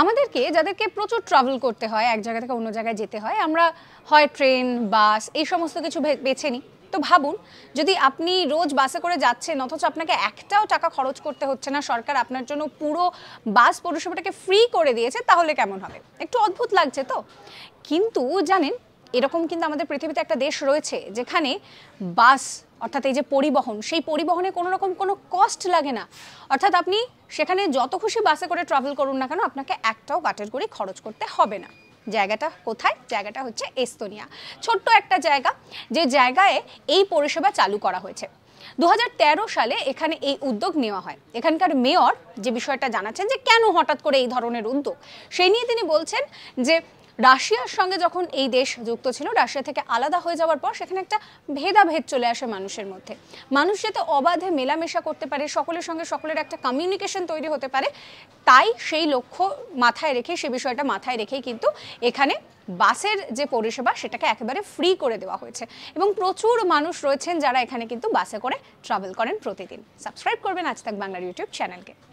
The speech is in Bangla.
আমাদেরকে যাদেরকে প্রচুর ট্রাভেল করতে হয় এক জায়গা থেকে অন্য জায়গায় যেতে হয় আমরা হয় ট্রেন বাস এই সমস্ত কিছু বেছে নিই তো ভাবুন যদি আপনি রোজ বাসে করে যাচ্ছেন অথচ আপনাকে একটাও টাকা খরচ করতে হচ্ছে না সরকার আপনার জন্য পুরো বাস পরিষেবাটাকে ফ্রি করে দিয়েছে তাহলে কেমন হবে একটু অদ্ভুত লাগছে তো কিন্তু জানেন এরকম কিন্তু আমাদের পৃথিবীতে একটা দেশ রয়েছে যেখানে বাস অর্থাৎ এই যে পরিবহন সেই পরিবহনে কোনো রকম কোনো কস্ট লাগে না অর্থাৎ আপনি সেখানে যত খুশি বাসে করে ট্রাভেল করুন না কেন আপনাকে একটাও কাটের করে খরচ করতে হবে না জায়গাটা কোথায় জায়গাটা হচ্ছে এস্তোনিয়া ছোট্ট একটা জায়গা যে জায়গায় এই পরিষেবা চালু করা হয়েছে দু সালে এখানে এই উদ্যোগ নেওয়া হয় এখানকার মেয়র যে বিষয়টা জানাচ্ছেন যে কেন হঠাৎ করে এই ধরনের উদ্যোগ সেই নিয়ে তিনি বলছেন যে রাশিয়ার সঙ্গে যখন এই দেশ যুক্ত ছিল রাশিয়া থেকে আলাদা হয়ে যাওয়ার পর সেখানে একটা ভেদাভেদ চলে আসে মানুষের মধ্যে মানুষ যাতে অবাধে মেলামেশা করতে পারে সকলের সঙ্গে সকলের একটা কমিউনিকেশন তৈরি হতে পারে তাই সেই লক্ষ্য মাথায় রেখে সে বিষয়টা মাথায় রেখেই কিন্তু এখানে বাসের যে পরিষেবা সেটাকে একেবারে ফ্রি করে দেওয়া হয়েছে এবং প্রচুর মানুষ রয়েছেন যারা এখানে কিন্তু বাসে করে ট্রাভেল করেন প্রতিদিন সাবস্ক্রাইব করবেন আজ তাক বাংলার ইউটিউব চ্যানেলকে